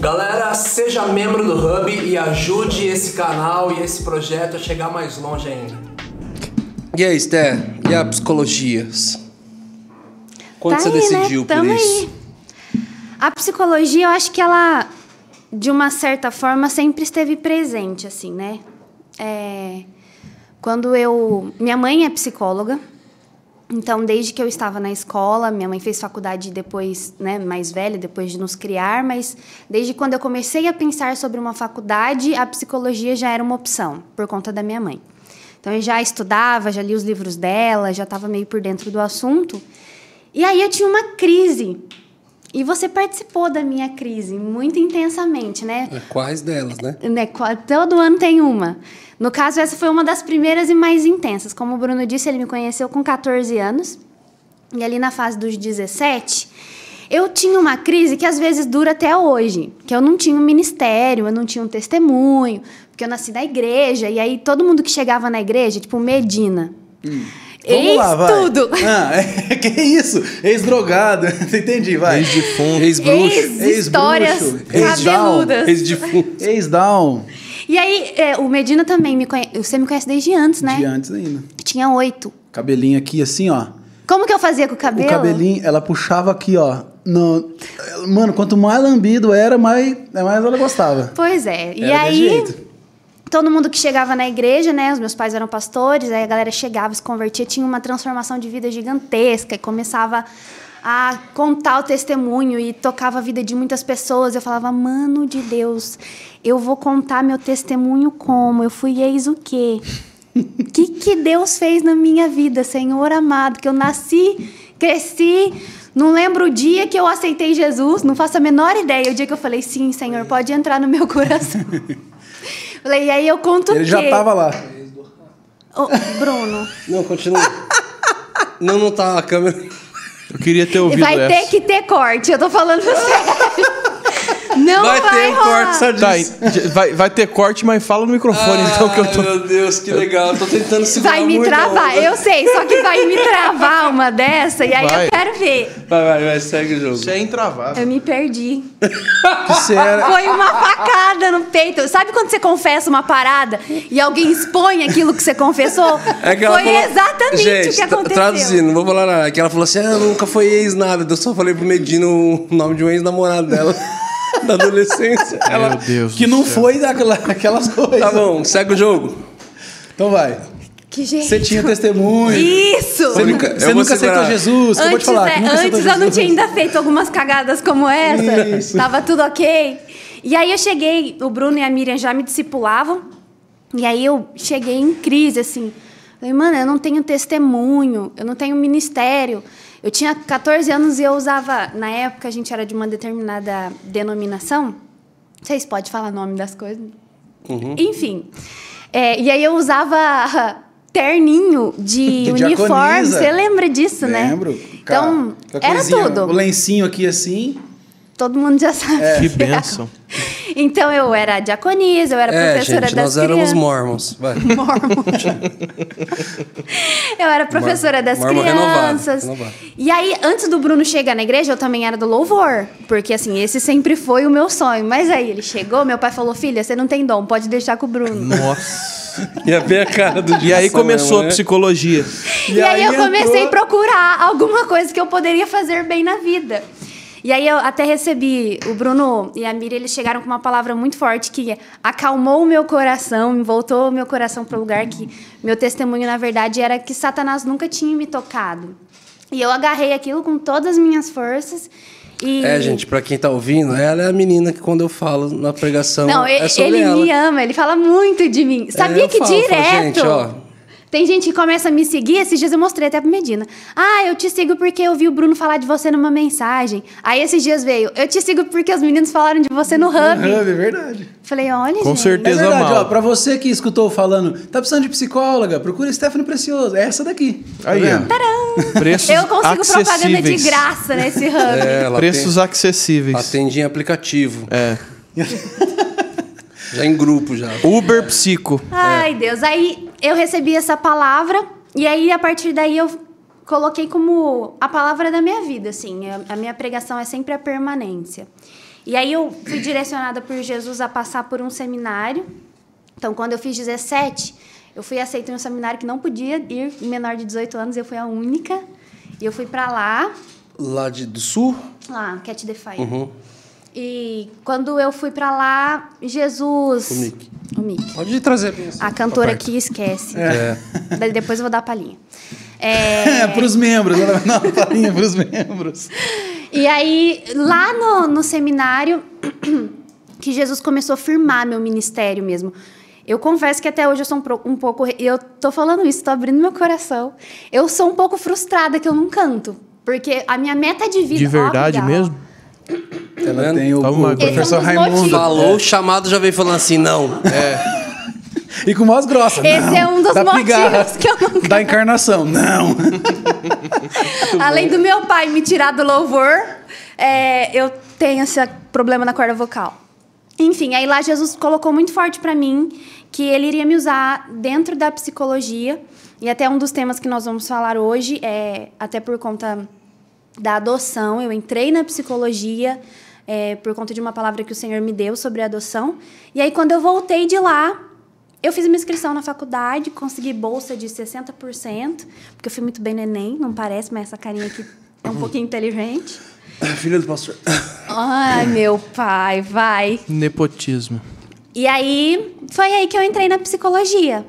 Galera, seja membro do Hub e ajude esse canal e esse projeto a chegar mais longe ainda. E aí, Sté? E a psicologias? Quando tá você aí, né? decidiu né? por isso? Aí. A psicologia, eu acho que ela, de uma certa forma, sempre esteve presente, assim, né? É... Quando eu. Minha mãe é psicóloga, então, desde que eu estava na escola, minha mãe fez faculdade depois, né, mais velha, depois de nos criar, mas desde quando eu comecei a pensar sobre uma faculdade, a psicologia já era uma opção, por conta da minha mãe. Então, eu já estudava, já li os livros dela, já estava meio por dentro do assunto. E aí eu tinha uma crise e você participou da minha crise muito intensamente, né? É, quais delas, né? É, né todo ano tem uma. No caso, essa foi uma das primeiras e mais intensas. Como o Bruno disse, ele me conheceu com 14 anos. E ali na fase dos 17, eu tinha uma crise que às vezes dura até hoje. Que eu não tinha um ministério, eu não tinha um testemunho, porque eu nasci na igreja. E aí todo mundo que chegava na igreja, tipo Medina. Hum ex tudo. Ah, é, que isso? Ex-drogado. Entendi, vai. Ex-defunto. Ex-bruxo. Ex-histórias ex cabeludas. Ex-defunto. Ex-down. E aí, é, o Medina também me conhece. Você me conhece desde antes, né? De antes ainda. tinha oito. Cabelinho aqui, assim, ó. Como que eu fazia com o cabelo? O cabelinho, ela puxava aqui, ó. No... Mano, quanto mais lambido era, mais, mais ela gostava. Pois é. E aí todo mundo que chegava na igreja, né? Os meus pais eram pastores, aí a galera chegava, se convertia, tinha uma transformação de vida gigantesca e começava a contar o testemunho e tocava a vida de muitas pessoas. Eu falava, mano de Deus, eu vou contar meu testemunho como? Eu fui eis o quê? O que, que Deus fez na minha vida, Senhor amado? Que eu nasci, cresci, não lembro o dia que eu aceitei Jesus, não faço a menor ideia, o dia que eu falei, sim, Senhor, pode entrar no meu coração. Falei, e aí eu conto Ele o quê? já tava lá. Ô, Bruno. Não, continua. não, não tá a câmera. Eu queria ter ouvido Vai essa. ter que ter corte, eu tô falando sério. Não vai, vai ter rolar. corte, só Tá, vai, vai ter corte, mas fala no microfone ah, então que eu tô. Meu Deus, que legal. Eu tô tentando segurar Vai me travar, eu sei, só que vai me travar uma dessa e aí vai. eu quero ver. Vai, vai, vai, segue o jogo. Sem é intravável. Eu me perdi. era... Foi uma facada. Sabe quando você confessa uma parada e alguém expõe aquilo que você confessou? É que foi falou... exatamente Gente, o que aconteceu. Traduzindo, não vou falar nada. Que ela falou assim: ah, nunca foi ex nada. Eu só falei pro Medino o nome de um ex-namorado dela. da adolescência. Ela, Meu Deus. Que não foi daquela, daquelas coisas. Tá bom, segue o jogo. Então vai. Que jeito. Você tinha testemunho. Isso! Você nunca, você nunca aceitou Jesus. Antes, eu vou te falar, é, antes eu não tinha ainda feito algumas cagadas como essa. Isso. Tava tudo ok. E aí eu cheguei, o Bruno e a Miriam já me discipulavam, e aí eu cheguei em crise, assim. Falei, mano, eu não tenho testemunho, eu não tenho ministério. Eu tinha 14 anos e eu usava, na época a gente era de uma determinada denominação. Vocês podem falar nome das coisas? Uhum. Enfim. É, e aí eu usava terninho de, de uniforme. Você lembra disso, Lembro. né? Lembro. Então, era tudo. O lencinho aqui assim todo mundo já sabe. É. Que, bênção. Então eu era diaconisa, eu era é, professora gente, das nós crianças. Nós éramos mormons. Mormons. eu era professora das Mormon crianças. Renovado, E aí, antes do Bruno chegar na igreja, eu também era do louvor. Porque assim, esse sempre foi o meu sonho. Mas aí ele chegou, meu pai falou: filha, você não tem dom, pode deixar com o Bruno. Nossa. E a minha cara do E aí começou mesmo, a né? psicologia. E, e aí, aí, eu entrou... comecei a procurar alguma coisa que eu poderia fazer bem na vida. E aí eu até recebi, o Bruno e a Miriam, eles chegaram com uma palavra muito forte que é, acalmou o meu coração, voltou o meu coração para o lugar que meu testemunho, na verdade, era que Satanás nunca tinha me tocado. E eu agarrei aquilo com todas as minhas forças e... É, gente, para quem tá ouvindo, ela é a menina que quando eu falo na pregação. Não, é ele, ele me ama, ele fala muito de mim. É, Sabia é, que falo, direto. Falo, gente, ó, tem gente que começa a me seguir, esses dias eu mostrei até pro Medina. Ah, eu te sigo porque eu vi o Bruno falar de você numa mensagem. Aí esses dias veio, eu te sigo porque os meninos falaram de você no Hub. No Hub, é verdade. Falei, olha, Com gente. certeza é verdade, mal. ó, pra você que escutou falando, tá precisando de psicóloga, procura Stephanie Precioso, é essa daqui. Tá Aí, tá Tcharam! Preços Eu consigo acessíveis. propaganda de graça nesse Hub. É, Preços tem, acessíveis. Atende em aplicativo. É. Já em grupo, já. Uber Psico. Ai, é. Deus. Aí, eu recebi essa palavra e aí a partir daí eu coloquei como a palavra da minha vida, assim. A minha pregação é sempre a permanência. E aí eu fui direcionada por Jesus a passar por um seminário. Então, quando eu fiz 17, eu fui aceita em um seminário que não podia ir menor de 18 anos, eu fui a única. E eu fui para lá. Lá de, do sul? Lá, Cat the Uhum. E quando eu fui para lá, Jesus o Pode trazer. A cantora que esquece. É. é. Daí depois eu vou dar a palhinha. É, é para os membros. Ela vai dar uma palhinha para os membros. E aí, lá no, no seminário, que Jesus começou a firmar meu ministério mesmo. Eu confesso que até hoje eu sou um, um pouco. Eu tô falando isso, tô abrindo meu coração. Eu sou um pouco frustrada que eu não canto. Porque a minha meta de vida. De verdade ó, mesmo? ela tem o, o professor é Raimundo. Falou, o chamado já veio falando assim, não. É. E com voz grossa. Esse não, é um dos da motivos pigarra, que eu não Da encarnação, não. Além do meu pai me tirar do louvor, é, eu tenho esse problema na corda vocal. Enfim, aí lá Jesus colocou muito forte para mim que ele iria me usar dentro da psicologia. E até um dos temas que nós vamos falar hoje é, até por conta da adoção, eu entrei na psicologia é, por conta de uma palavra que o Senhor me deu sobre adoção. E aí, quando eu voltei de lá, eu fiz uma inscrição na faculdade, consegui bolsa de 60%, porque eu fui muito bem neném, não parece, mas essa carinha aqui é um pouquinho inteligente. Filha do pastor. Ai, meu pai, vai. Nepotismo. E aí, foi aí que eu entrei na psicologia.